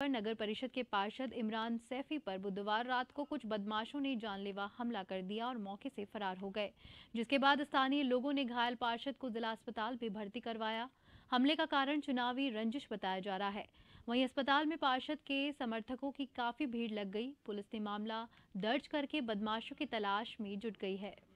पर नगर परिषद के पार्षद इमरान सैफी पर बुधवार रात को कुछ बदमाशों ने जानलेवा हमला कर दिया और मौके से फरार हो गए जिसके बाद स्थानीय लोगों ने घायल पार्षद को जिला अस्पताल में भर्ती करवाया हमले का कारण चुनावी रंजिश बताया जा रहा है वहीं अस्पताल में पार्षद के समर्थकों की काफी भीड़ लग गई पुलिस ने मामला दर्ज करके बदमाशों की तलाश में जुट गई है